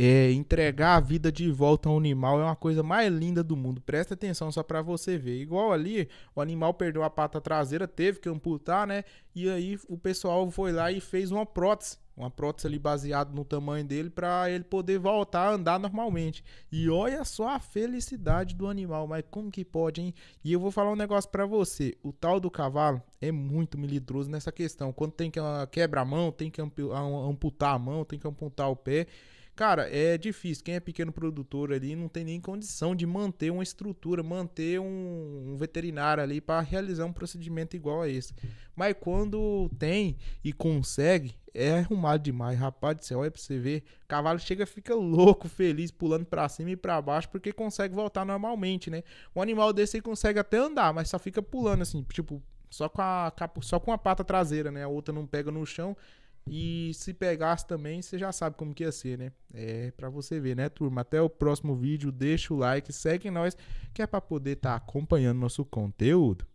É, entregar a vida de volta ao animal é uma coisa mais linda do mundo. Presta atenção só para você ver. Igual ali, o animal perdeu a pata traseira, teve que amputar, né? E aí o pessoal foi lá e fez uma prótese. Uma prótese ali baseada no tamanho dele para ele poder voltar a andar normalmente. E olha só a felicidade do animal, mas como que pode, hein? E eu vou falar um negócio para você. O tal do cavalo é muito melindroso nessa questão. Quando tem que ah, quebra a mão, tem que ah, amputar a mão, tem que amputar o pé Cara, é difícil. Quem é pequeno produtor ali não tem nem condição de manter uma estrutura, manter um, um veterinário ali para realizar um procedimento igual a esse. Mas quando tem e consegue, é arrumado demais. Rapaz do céu, olha pra você ver. Cavalo chega, fica louco, feliz, pulando para cima e para baixo, porque consegue voltar normalmente, né? Um animal desse ele consegue até andar, mas só fica pulando assim, tipo, só com a, só com a pata traseira, né? A outra não pega no chão. E se pegasse também, você já sabe como que ia ser, né? É para você ver, né, turma? Até o próximo vídeo, deixa o like, segue nós, que é para poder estar tá acompanhando nosso conteúdo.